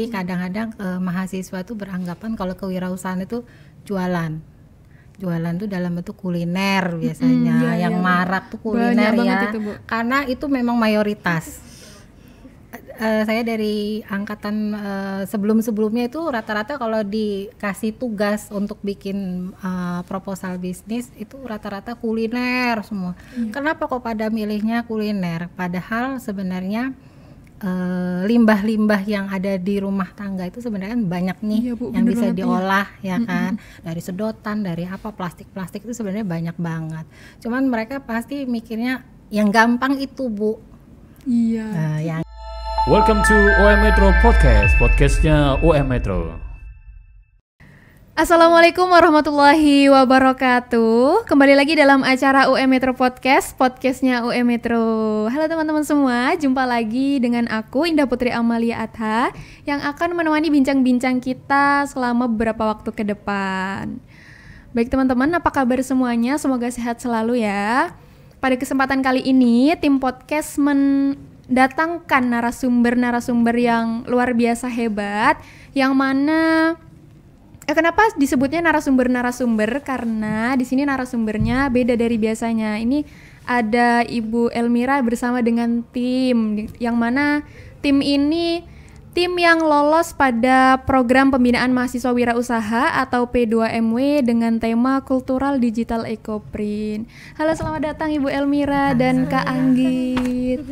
Jadi kadang-kadang eh, mahasiswa itu beranggapan kalau kewirausahaan itu jualan. Jualan itu dalam bentuk kuliner biasanya. Hmm, iya, yang iya. marak tuh kuliner Banyak ya. Itu, Bu. Karena itu memang mayoritas. Uh, saya dari angkatan uh, sebelum-sebelumnya itu rata-rata kalau dikasih tugas untuk bikin uh, proposal bisnis itu rata-rata kuliner semua. Iya. Kenapa kok pada milihnya kuliner? Padahal sebenarnya Eh, limbah-limbah yang ada di rumah tangga itu sebenarnya kan banyak nih iya, Bu, yang bisa diolah ya, ya kan mm -hmm. dari sedotan dari apa plastik-plastik itu sebenarnya banyak banget cuman mereka pasti mikirnya yang gampang itu Bu iya uh, yang Welcome to OM Metro Podcast podcastnya OM Metro Assalamualaikum warahmatullahi wabarakatuh. Kembali lagi dalam acara UM Metro Podcast, podcastnya UM Metro. Halo teman-teman semua, jumpa lagi dengan aku Indah Putri Amalia Adha yang akan menemani bincang-bincang kita selama beberapa waktu ke depan. Baik teman-teman, apa kabar semuanya? Semoga sehat selalu ya. Pada kesempatan kali ini, tim podcast men datangkan narasumber-narasumber yang luar biasa hebat yang mana Eh, kenapa disebutnya narasumber-narasumber? Karena di sini narasumbernya beda dari biasanya. Ini ada Ibu Elmira bersama dengan tim yang mana tim ini tim yang lolos pada program pembinaan mahasiswa wirausaha atau P2MW dengan tema kultural digital print. Halo, selamat datang Ibu Elmira dan Kak Anggit.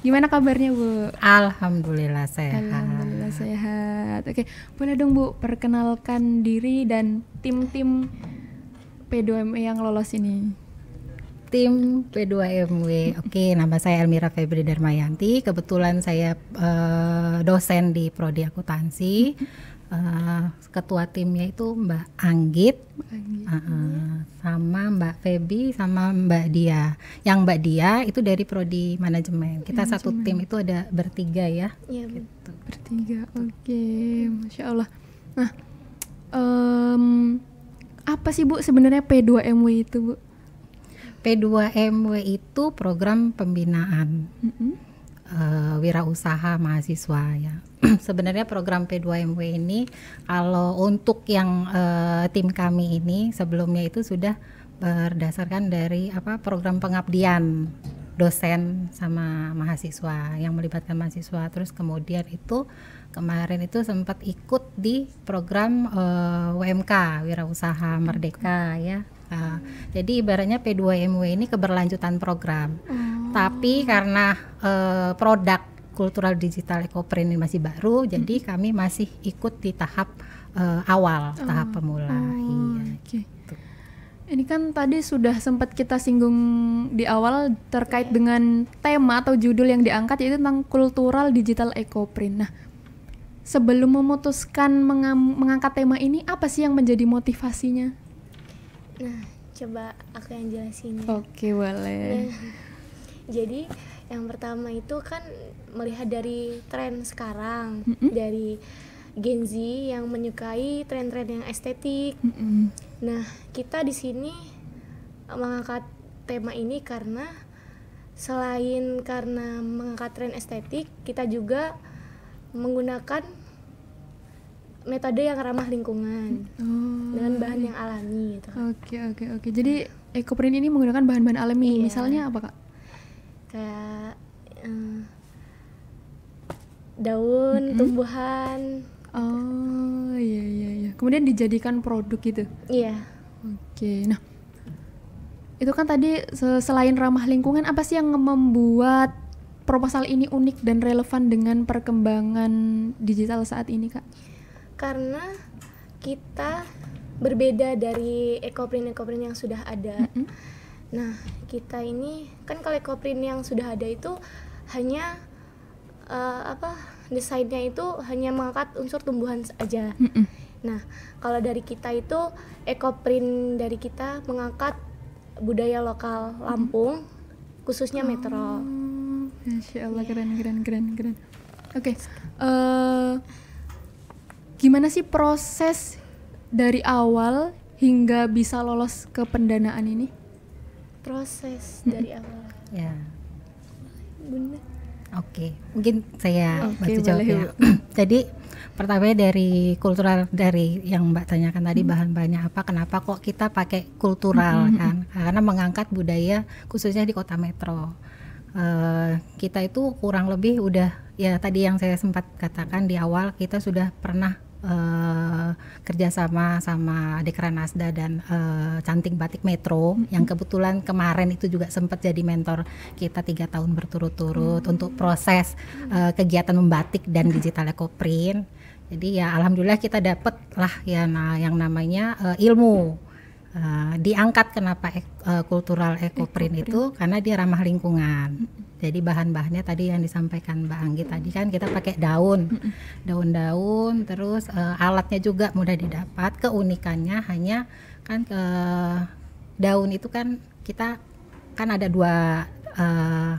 Gimana kabarnya Bu? Alhamdulillah sehat. Alhamdulillah sehat. Oke, boleh dong Bu perkenalkan diri dan tim-tim 2 mw e yang lolos ini. Tim P2MW. E. Oke, nama saya Elmira Febri Darmayanti. Kebetulan saya uh, dosen di prodi akuntansi uh, ketua timnya itu Mbak Anggit, Mbak Anggit uh, sama Mbak Feby, sama Mbak Dia. Yang Mbak Dia itu dari prodi manajemen. Kita manajemen. satu tim itu ada bertiga ya. Iya. Gitu. Bertiga. Oke, okay. masya Allah. Nah, um, apa sih Bu sebenarnya P2MW itu Bu? P2MW itu program pembinaan. Mm -hmm uh, wirausaha mahasiswa ya. Sebenarnya program P2MW ini kalau untuk yang uh, tim kami ini sebelumnya itu sudah berdasarkan dari apa program pengabdian dosen sama mahasiswa yang melibatkan mahasiswa terus kemudian itu kemarin itu sempat ikut di program uh, eh, WMK wirausaha merdeka ya Uh, jadi ibaratnya P2MW ini keberlanjutan program. Hmm. Tapi karena uh, produk kultural digital ekoprint ini masih baru, hmm. jadi kami masih ikut di tahap uh, awal, oh. tahap pemula. Oh, iya. Okay. Gitu. Ini kan tadi sudah sempat kita singgung di awal terkait dengan tema atau judul yang diangkat yaitu tentang kultural digital ekoprint. Nah, sebelum memutuskan mengangkat tema ini apa sih yang menjadi motivasinya? Nah, coba aku yang jelasin. Ya. Oke, okay, boleh. Nah, jadi yang pertama itu kan melihat dari tren sekarang mm -hmm. dari Gen Z yang menyukai tren-tren yang estetik. Mm -hmm. Nah, kita di sini mengangkat tema ini karena selain karena mengangkat tren estetik, kita juga menggunakan metode yang ramah lingkungan oh. dengan bahan yang alami gitu. Oke oke oke. Jadi ekoprint ini menggunakan bahan-bahan alami. Iya. Misalnya apa kak? Kayak uh, daun, mm -hmm. tumbuhan. Oh iya iya iya. Kemudian dijadikan produk gitu. Iya. Oke. Nah itu kan tadi selain ramah lingkungan apa sih yang membuat proposal ini unik dan relevan dengan perkembangan digital saat ini kak? karena kita berbeda dari ekoprint ekoprint yang sudah ada. Mm -hmm. Nah, kita ini kan kalau ekoprint yang sudah ada itu hanya uh, apa desainnya itu hanya mengangkat unsur tumbuhan saja. Mm -hmm. Nah, kalau dari kita itu ekoprint dari kita mengangkat budaya lokal Lampung, mm -hmm. khususnya metro. Oh, Allah iya. keren keren keren keren. Oke, okay. uh, eh, gimana sih proses dari awal hingga bisa lolos ke pendanaan ini? Proses dari awal. Ya. bunda Oke, okay. mungkin saya okay, bantu jawab ya. Jadi pertama dari kultural dari yang Mbak tanyakan tadi hmm. bahan-bahannya apa, kenapa kok kita pakai kultural hmm. kan? Karena mengangkat budaya khususnya di kota metro. Uh, kita itu kurang lebih udah ya tadi yang saya sempat katakan di awal kita sudah pernah Eh, kerjasama sama Dekranasda Nasda dan uh, Cantik Batik Metro hmm. yang kebetulan kemarin itu juga sempat jadi mentor kita tiga tahun berturut-turut hmm. untuk proses uh, kegiatan membatik dan hmm. digital eco print Jadi ya alhamdulillah kita dapat lah ya nah, yang namanya uh, ilmu. Hmm uh, diangkat kenapa ek, uh, kultural ekoprint itu karena dia ramah lingkungan. Jadi bahan-bahannya tadi yang disampaikan Mbak Anggi tadi kan kita pakai daun, daun-daun, terus uh, alatnya juga mudah didapat. Keunikannya hanya kan ke daun itu kan kita kan ada dua uh,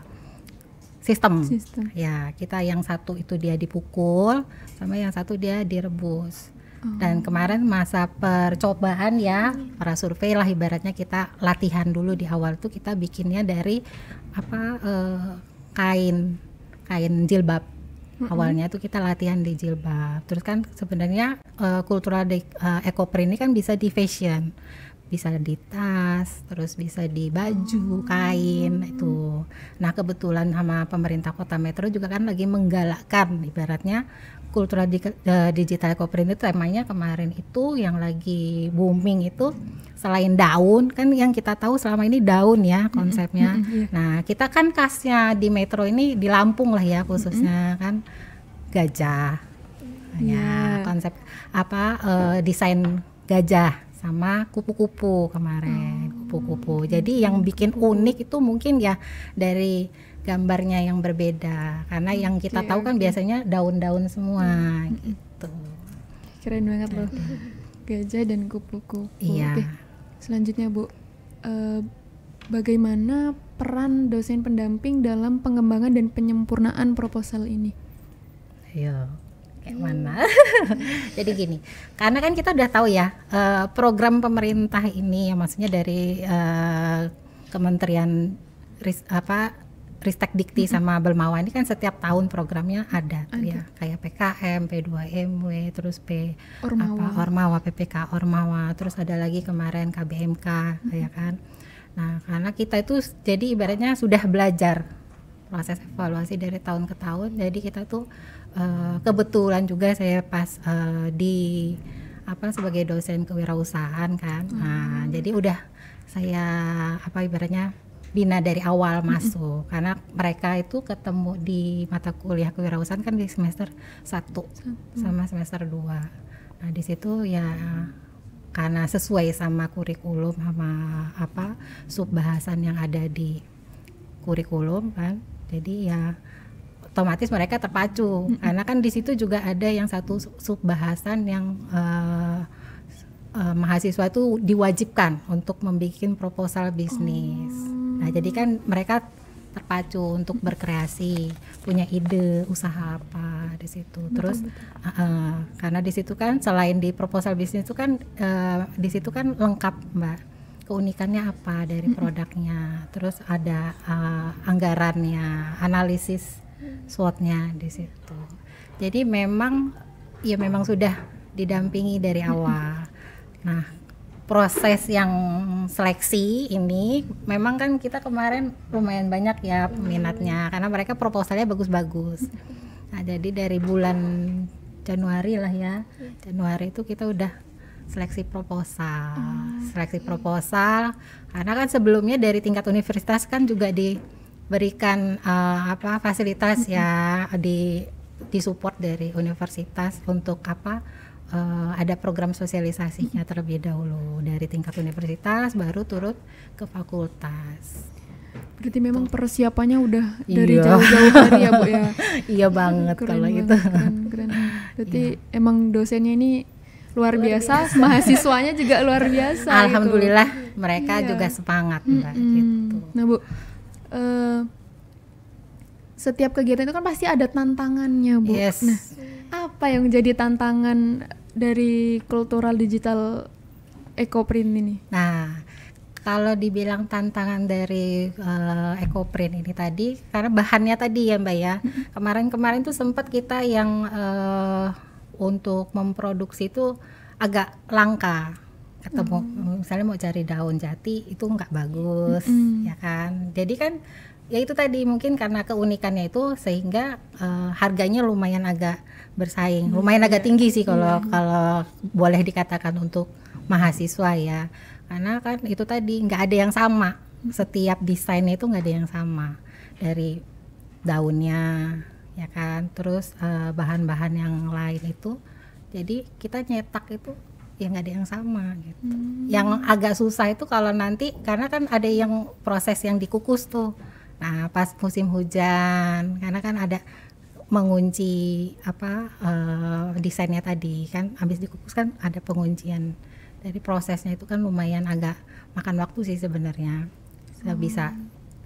sistem. sistem. Ya kita yang satu itu dia dipukul, sama yang satu dia direbus. Dan oh. kemarin masa percobaan ya iya. para survei lah ibaratnya kita latihan dulu di awal tuh kita bikinnya dari apa eh, kain kain jilbab. Awalnya tuh kita latihan di jilbab. Terus kan sebenarnya eh, kultura de, eh, ekoprint ini kan bisa di fashion, bisa di tas, terus bisa di baju, oh. kain itu. Nah, kebetulan sama pemerintah Kota Metro juga kan lagi menggalakkan ibaratnya kultural e, digital co-print itu temanya kemarin itu yang lagi booming itu selain daun kan yang kita tahu selama ini daun ya konsepnya. Iya. Nah kita kan khasnya di Metro ini di Lampung lah ya khususnya kan gajah. Yeah. Ya iya. konsep apa uh, desain gajah sama kupu-kupu kemarin oh. kupu-kupu. Jadi yang bikin unik itu mungkin ya dari gambarnya yang berbeda karena yang kita iya, tahu kan okay. biasanya daun-daun semua hmm, hmm, hmm. gitu keren banget loh gajah dan kupu-kupu iya Oke. selanjutnya bu E, bagaimana peran dosen pendamping dalam pengembangan dan penyempurnaan proposal ini ayo kayak hmm. mana jadi gini karena kan kita udah tahu ya e, program pemerintah ini ya maksudnya dari e, Kementerian Ris, apa Ristek Dikti mm-hmm. sama Belmawa ini kan setiap tahun programnya ada, ya. ada. ya kayak PKM, P2MW, terus P Ormawa. apa Ormawa, PPK Ormawa, terus ada lagi kemarin KBMK mm-hmm. ya kan. Nah, karena kita itu jadi ibaratnya sudah belajar proses evaluasi dari tahun ke tahun. Jadi kita tuh uh, kebetulan juga saya pas uh, di apa sebagai dosen kewirausahaan kan. Mm-hmm. Nah, jadi udah saya apa ibaratnya bina dari awal masuk mm -hmm. karena mereka itu ketemu di mata kuliah kewirausahaan kan di semester 1 sama semester 2. Nah, di situ ya karena sesuai sama kurikulum sama apa sub bahasan yang ada di kurikulum kan. Jadi ya otomatis mereka terpacu mm -hmm. karena kan di situ juga ada yang satu sub bahasan yang uh, uh, mahasiswa itu diwajibkan untuk membuat proposal bisnis. Nah, jadi kan mereka terpacu untuk berkreasi, punya ide usaha apa di situ. Terus uh, karena di situ kan selain di proposal bisnis itu kan uh, di situ kan lengkap, Mbak. Keunikannya apa dari produknya? Terus ada uh, anggarannya, analisis SWOT-nya di situ. Jadi memang ya memang sudah didampingi dari awal. Nah, proses yang seleksi ini memang kan kita kemarin lumayan banyak ya peminatnya hmm. karena mereka proposalnya bagus-bagus. Nah, jadi dari bulan Januari lah ya. Januari itu kita udah seleksi proposal. Ah, seleksi proposal karena kan sebelumnya dari tingkat universitas kan juga diberikan uh, apa fasilitas ya di disupport dari universitas untuk apa uh, ada program sosialisasinya terlebih dahulu dari tingkat universitas baru turut ke fakultas. Berarti memang gitu. persiapannya udah iya. dari jauh-jauh hari ya Bu ya. iya banget keren kalau banget, gitu. Keren, keren. Berarti iya. emang dosennya ini luar, luar biasa, biasa. mahasiswanya juga luar biasa. Gitu. Alhamdulillah itu. mereka iya. juga semangat Mbak mm -hmm. gitu. Nah Bu, uh, setiap kegiatan itu kan pasti ada tantangannya Bu. Yes. Nah, apa yang jadi tantangan dari kultural digital ekoprint ini? Nah, kalau dibilang tantangan dari uh, eh, ekoprint ini tadi karena bahannya tadi ya Mbak ya. Kemarin-kemarin tuh sempat kita yang uh, untuk memproduksi itu agak langka Atau mm. misalnya mau cari daun jati itu nggak bagus mm. ya kan jadi kan ya itu tadi mungkin karena keunikannya itu sehingga uh, harganya lumayan agak bersaing. Hmm. Lumayan agak tinggi sih kalau iya. kalau boleh dikatakan untuk mahasiswa ya. Karena kan itu tadi nggak ada yang sama. Setiap desainnya itu nggak ada yang sama dari daunnya ya kan. Terus eh, bahan-bahan yang lain itu jadi kita nyetak itu ya nggak ada yang sama gitu. Hmm. Yang agak susah itu kalau nanti karena kan ada yang proses yang dikukus tuh. Nah, pas musim hujan karena kan ada mengunci apa uh, desainnya tadi kan habis dikukus kan ada penguncian dari prosesnya itu kan lumayan agak makan waktu sih sebenarnya hmm. bisa oh.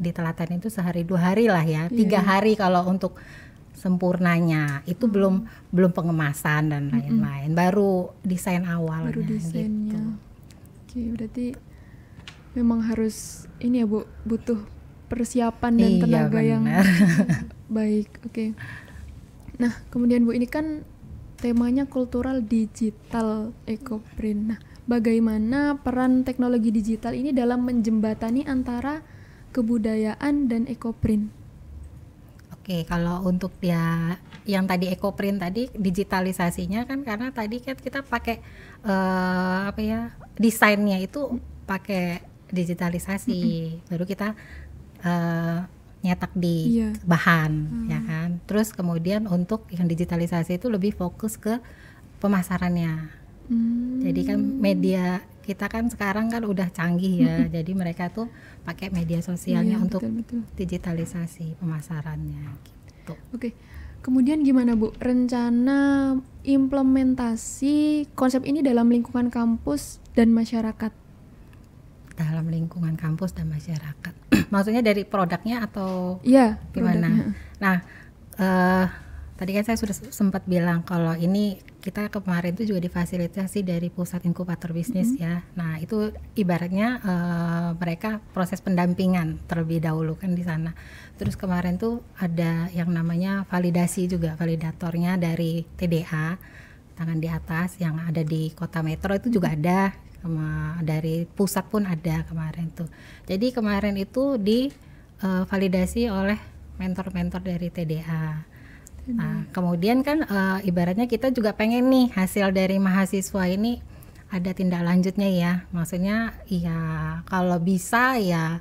ditelatan itu sehari dua hari lah ya iya. tiga hari kalau untuk sempurnanya itu hmm. belum belum pengemasan dan hmm, hmm. lain-lain hmm. baru desain awal baru gitu. desainnya gitu. oke berarti memang harus ini ya bu butuh persiapan dan iya, tenaga bener. yang baik oke okay. Nah, kemudian Bu ini kan temanya kultural digital ekoprint. Nah, bagaimana peran teknologi digital ini dalam menjembatani antara kebudayaan dan ekoprint? Oke, kalau untuk ya yang tadi ekoprint tadi digitalisasinya kan karena tadi kan kita pakai uh, apa ya desainnya itu pakai digitalisasi mm -hmm. baru kita uh, nyetak di yeah. bahan hmm. ya kan terus kemudian untuk yang digitalisasi itu lebih fokus ke pemasarannya hmm. jadi kan media kita kan sekarang kan udah canggih ya jadi mereka tuh pakai media sosialnya yeah, untuk betul, betul. digitalisasi pemasarannya gitu oke okay. Kemudian gimana Bu rencana implementasi konsep ini dalam lingkungan kampus dan masyarakat? Dalam lingkungan kampus dan masyarakat maksudnya dari produknya atau ya, gimana produknya. nah uh, tadi kan saya sudah sempat bilang kalau ini kita kemarin itu juga difasilitasi dari pusat inkubator bisnis mm -hmm. ya. Nah itu ibaratnya uh, mereka proses pendampingan terlebih dahulu kan di sana. Terus kemarin tuh ada yang namanya validasi juga validatornya dari TDA tangan di atas yang ada di kota metro itu juga ada dari pusat pun ada kemarin tuh jadi kemarin itu divalidasi eh, uh, oleh mentor-mentor dari TDA hmm. nah kemudian kan uh, ibaratnya kita juga pengen nih hasil dari mahasiswa ini ada tindak lanjutnya ya maksudnya ya kalau bisa ya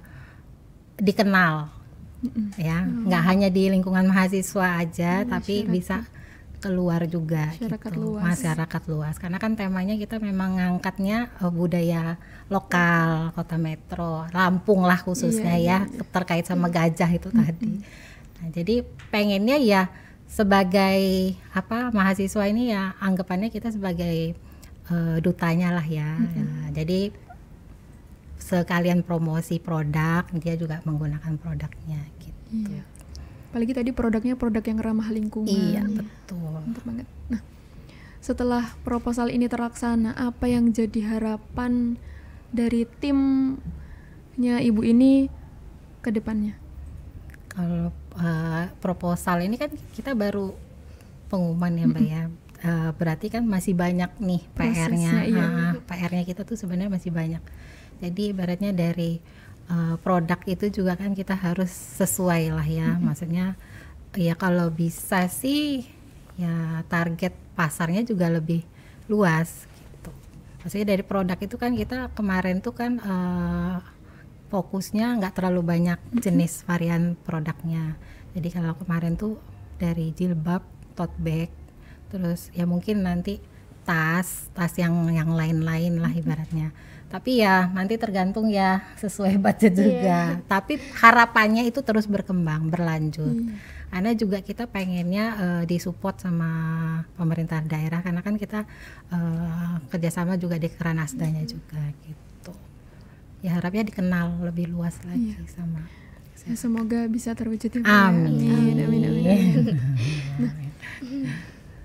dikenal -hmm. ya nggak -hmm. hanya di lingkungan mahasiswa aja hmm, tapi masyarakat. bisa keluar juga masyarakat gitu. luas masyarakat luas karena kan temanya kita memang ngangkatnya eh, budaya lokal kota metro Lampung lah khususnya yeah, ya yeah, iya. terkait sama yeah. gajah itu mm -hmm. tadi nah jadi pengennya ya sebagai apa mahasiswa ini ya anggapannya kita sebagai uh, dutanya lah ya mm -hmm. nah, jadi sekalian promosi produk dia juga menggunakan produknya gitu yeah apalagi tadi produknya produk yang ramah lingkungan iya betul mantap banget nah setelah proposal ini terlaksana apa yang jadi harapan dari timnya ibu ini ke depannya kalau uh, proposal ini kan kita baru pengumuman ya mbak mm -hmm. ya uh, berarti kan masih banyak nih PR-nya iya. uh, PR-nya kita tuh sebenarnya masih banyak jadi ibaratnya dari uh, produk itu juga kan kita harus sesuai lah ya mm -hmm. maksudnya ya kalau bisa sih ya target pasarnya juga lebih luas gitu maksudnya dari produk itu kan kita kemarin tuh kan uh, fokusnya nggak terlalu banyak jenis varian produknya jadi kalau kemarin tuh dari jilbab tote bag terus ya mungkin nanti tas tas yang yang lain-lain lah ibaratnya tapi ya nanti tergantung ya sesuai budget iya. juga tapi harapannya itu terus berkembang berlanjut hmm. karena juga kita pengennya uh, disupport sama pemerintah daerah karena kan kita uh, kerjasama juga di keranasdanya hmm. juga gitu ya harapnya dikenal lebih luas lagi yeah. sama ya, semoga bisa terwujud ya, ya amin amin amin, amin, amin. nah, hmm,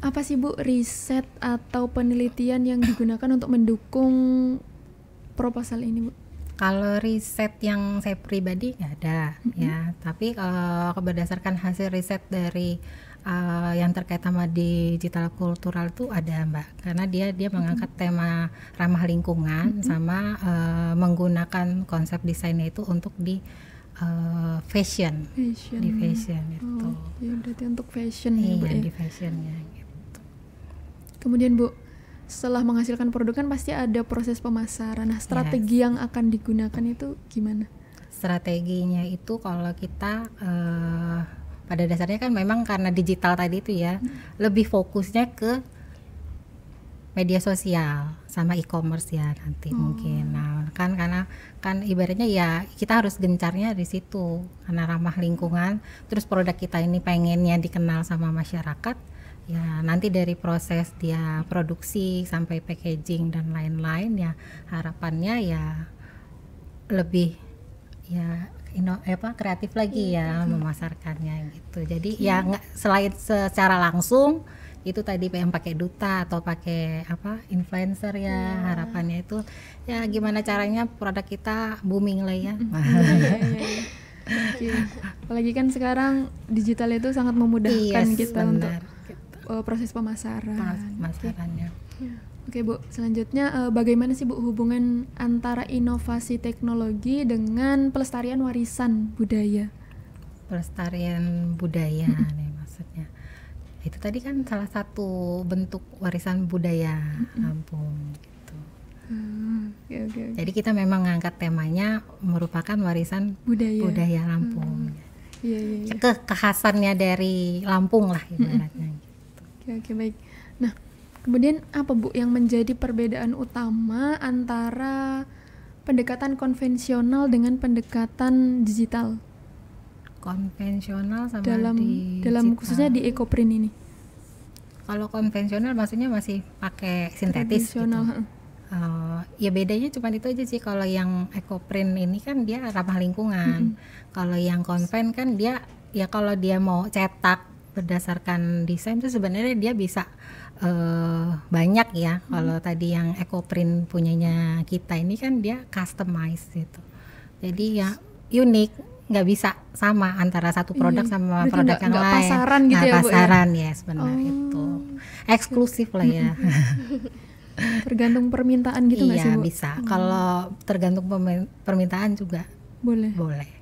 apa sih Bu riset atau penelitian yang digunakan untuk mendukung proposal ini Bu? Kalau riset yang saya pribadi nggak ada mm-hmm. ya, tapi kalau berdasarkan hasil riset dari uh, yang terkait sama digital kultural itu ada Mbak, karena dia dia mengangkat mm-hmm. tema ramah lingkungan mm-hmm. sama uh, menggunakan konsep desainnya itu untuk di uh, fashion, fashion, di fashion itu. Oh, ya berarti untuk fashion iya, ya Bu. Iya ya? di fashionnya gitu. Kemudian Bu, setelah menghasilkan produk kan pasti ada proses pemasaran. Nah, strategi yes. yang akan digunakan itu gimana? Strateginya itu kalau kita uh, pada dasarnya kan memang karena digital tadi itu ya, hmm. lebih fokusnya ke media sosial sama e-commerce ya nanti hmm. mungkin. Nah, kan karena kan ibaratnya ya kita harus gencarnya di situ karena ramah lingkungan, terus produk kita ini pengennya dikenal sama masyarakat Ya, nanti dari proses dia produksi sampai packaging dan lain-lain ya harapannya ya lebih ya ino eh, apa kreatif lagi iya, ya memasarkannya gitu. Jadi hmm. ya selain secara langsung itu tadi yang pakai duta atau pakai apa influencer ya yeah. harapannya itu ya gimana caranya produk kita booming lah ya. Iya, Apalagi kan sekarang digital itu sangat memudahkan yes, kita benar. untuk uh, proses pemasaran. Pemasarannya. Ya. Oke Bu, selanjutnya uh, bagaimana sih Bu hubungan antara inovasi teknologi dengan pelestarian warisan budaya? Pelestarian budaya nih maksudnya. Itu tadi kan salah satu bentuk warisan budaya Lampung gitu. okay, ah, okay, okay. Jadi kita memang mengangkat temanya merupakan warisan budaya, budaya Lampung. Mm -hmm. Iya, iya, iya. kekhasannya dari Lampung lah ibaratnya. Gitu oke okay, baik nah kemudian apa bu yang menjadi perbedaan utama antara pendekatan konvensional dengan pendekatan digital konvensional sama dalam digital. dalam khususnya di ekoprint ini kalau konvensional maksudnya masih pakai sintetis gitu. Uh, ya bedanya cuma itu aja sih kalau yang ekoprint ini kan dia ramah lingkungan. Mm -hmm. Kalau yang konven kan dia ya kalau dia mau cetak berdasarkan desain itu sebenarnya dia bisa uh, banyak ya. Hmm. Kalau tadi yang eco print punyanya kita ini kan dia customized gitu. Jadi ya unik nggak bisa sama antara satu iya. produk iya, sama produk yang lain. Pasaran gitu nah, ya, pasaran ya, ya sebenarnya oh. itu eksklusif lah ya. tergantung permintaan gitu nggak iya, sih Bu? Iya bisa. Hmm. Kalau tergantung permintaan juga boleh. Boleh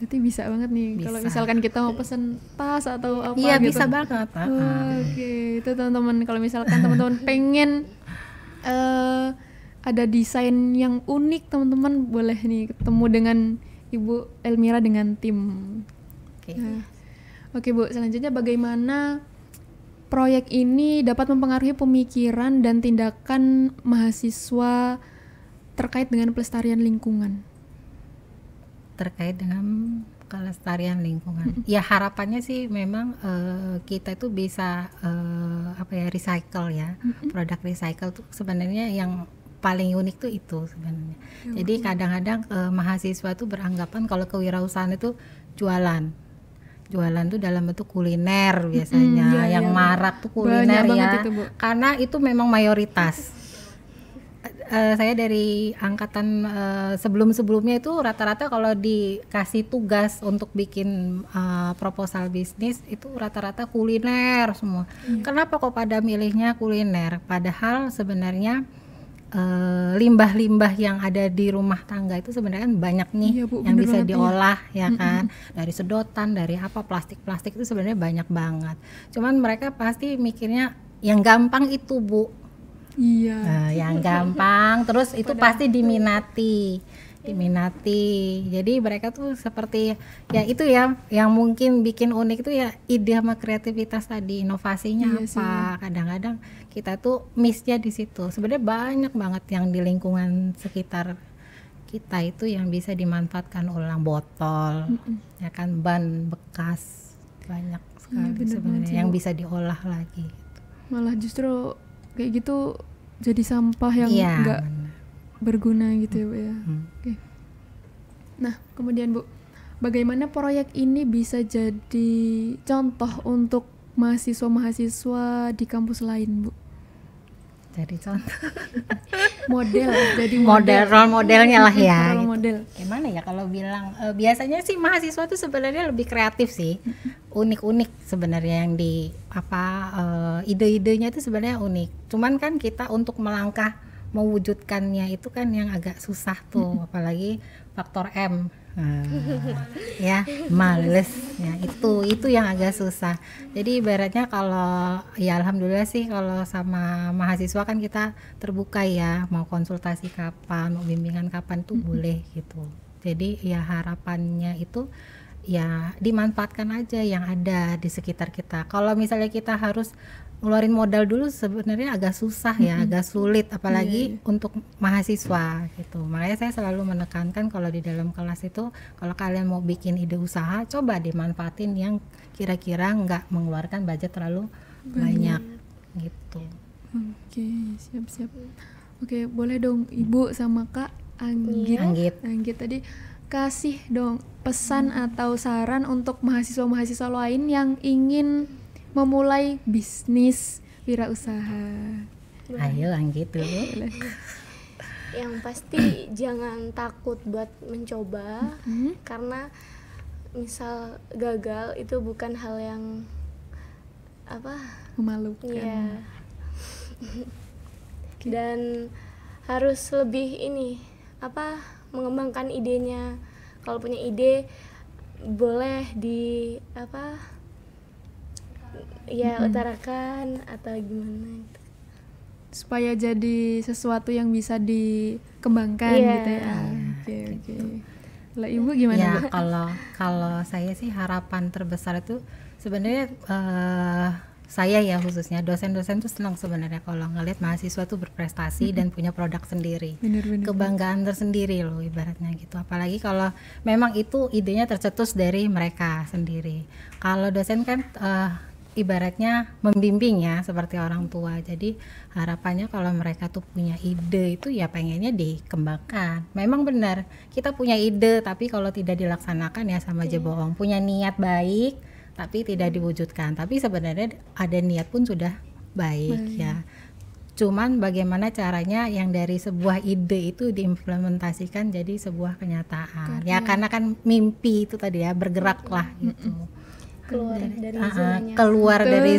berarti bisa banget nih kalau misalkan kita mau pesen tas atau apa iya gitu. bisa banget oh, hmm. oke okay. itu teman-teman kalau misalkan teman-teman pengen uh, ada desain yang unik teman-teman boleh nih ketemu dengan ibu Elmira dengan tim oke okay. nah. okay, bu selanjutnya bagaimana proyek ini dapat mempengaruhi pemikiran dan tindakan mahasiswa terkait dengan pelestarian lingkungan terkait dengan kelestarian lingkungan. Ya harapannya sih memang uh, kita itu bisa uh, apa ya recycle ya produk recycle tuh sebenarnya yang paling unik tuh itu sebenarnya. Jadi kadang-kadang uh, mahasiswa tuh beranggapan kalau kewirausahaan itu jualan. Jualan tuh dalam bentuk kuliner biasanya, mm, iya, yang iya, iya, marak tuh kuliner ya, itu, karena itu memang mayoritas Eh, saya dari angkatan uh, sebelum-sebelumnya itu rata-rata kalau dikasih tugas untuk bikin uh, proposal bisnis itu rata-rata kuliner semua. Hmm. Kenapa kok pada milihnya kuliner? Padahal sebenarnya limbah-limbah yang ada di rumah tangga itu sebenarnya kan banyak nih iya, Bu, yang bisa diolah ya, ya kan mm -hmm. dari sedotan dari apa plastik-plastik itu sebenarnya banyak banget cuman mereka pasti mikirnya yang gampang itu Bu Iya. Nah, yang gampang terus itu Pada pasti diminati diminati. Jadi mereka tuh seperti ya itu ya yang mungkin bikin unik itu ya ide sama kreativitas tadi, inovasinya iya apa. Kadang-kadang kita tuh missnya di situ. Sebenarnya banyak banget yang di lingkungan sekitar kita itu yang bisa dimanfaatkan ulang botol, mm hmm ya kan ban bekas banyak iya, sekali ya, sebenarnya yang bisa diolah lagi. Malah justru kayak gitu jadi sampah yang enggak iya, ya, berguna gitu ya bu ya hmm. hmm. oke nah kemudian bu bagaimana proyek ini bisa jadi contoh untuk mahasiswa mahasiswa di kampus lain bu jadi contoh model jadi model, model role modelnya lah ya role gitu. model gimana ya kalau bilang uh, biasanya sih mahasiswa tuh sebenarnya lebih kreatif sih unik-unik sebenarnya yang di apa uh, ide-idenya itu sebenarnya unik cuman kan kita untuk melangkah mewujudkannya itu kan yang agak susah tuh apalagi faktor M uh, ya males ya itu itu yang agak susah jadi ibaratnya kalau ya alhamdulillah sih kalau sama mahasiswa kan kita terbuka ya mau konsultasi kapan mau bimbingan kapan tuh boleh gitu jadi ya harapannya itu ya dimanfaatkan aja yang ada di sekitar kita kalau misalnya kita harus ngeluarin modal dulu sebenarnya agak susah ya, -hmm. agak sulit apalagi yeah. Iya. untuk mahasiswa gitu. Makanya saya selalu menekankan kalau di dalam kelas itu kalau kalian mau bikin ide usaha coba dimanfaatin yang kira-kira nggak mengeluarkan budget terlalu banyak, banyak gitu. Oke, okay, siap-siap. Oke, okay, boleh dong Ibu sama Kak Anggit. Yeah. Anggit. Anggit tadi kasih dong pesan hmm. atau saran untuk mahasiswa-mahasiswa lain yang ingin memulai bisnis wirausaha? Ayo gitu. dulu. Yang pasti jangan takut buat mencoba mm-hmm. karena misal gagal itu bukan hal yang apa? memalukan. Iya. okay. Dan harus lebih ini apa mengembangkan idenya. Kalau punya ide boleh di apa ya hmm utarakan atau gimana itu supaya jadi sesuatu yang bisa dikembangkan yeah. gitu ya ah, oke gitu. oke okay, Lah ibu gimana? Ya kalau kalau saya sih harapan terbesar itu sebenarnya uh, saya ya khususnya dosen-dosen tuh senang sebenarnya kalau ngelihat mahasiswa tuh berprestasi dan punya produk sendiri bener, bener, kebanggaan bener. tersendiri loh ibaratnya gitu apalagi kalau memang itu idenya tercetus dari mereka sendiri kalau dosen kan uh, ibaratnya membimbing ya seperti orang tua. Jadi harapannya kalau mereka tuh punya ide itu ya pengennya dikembangkan. Memang benar kita punya ide tapi kalau tidak dilaksanakan ya sama aja iya. bohong. Punya niat baik tapi tidak diwujudkan. Tapi sebenarnya ada niat pun sudah baik, baik. ya. Cuman bagaimana caranya yang dari sebuah ide itu diimplementasikan jadi sebuah kenyataan. Ya, karena... Ya karena kan mimpi itu tadi ya bergeraklah lah gitu. Mm keluar dari uh, zona nyaman. keluar dari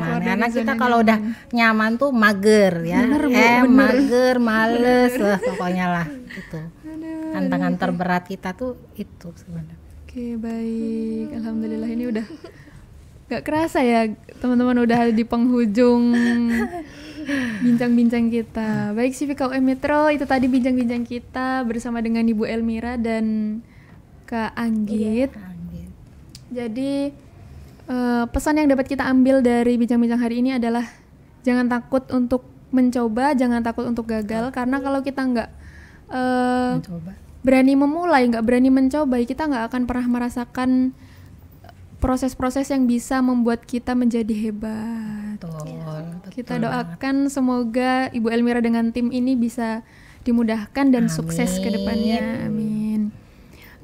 karena dari kita kalau udah nyaman tuh mager ya bener, eh bener. mager males bener. lah pokoknya lah itu. tantangan terberat kita tuh itu sebenarnya oke baik alhamdulillah ini udah nggak kerasa ya teman-teman udah di penghujung bincang-bincang kita baik sih Vika Metro itu tadi bincang-bincang kita bersama dengan Ibu Elmira dan Kak Anggit iya jadi uh, pesan yang dapat kita ambil dari bincang-bincang hari ini adalah jangan takut untuk mencoba, jangan takut untuk gagal oh. karena kalau kita nggak uh, berani memulai, nggak berani mencoba, kita nggak akan pernah merasakan proses-proses yang bisa membuat kita menjadi hebat. Betul, iya. betul kita doakan semoga Ibu Elmira dengan tim ini bisa dimudahkan dan Amin. sukses ke depannya. Amin.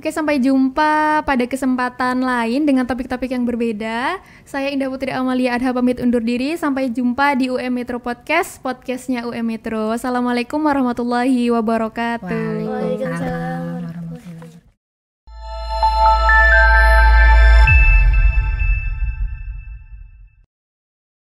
Oke, sampai jumpa pada kesempatan lain dengan topik-topik yang berbeda. Saya Indah Putri Amalia Adha pamit undur diri. Sampai jumpa di UM Metro Podcast, podcastnya UM Metro. Assalamualaikum warahmatullahi wabarakatuh. Waalaikumsalam.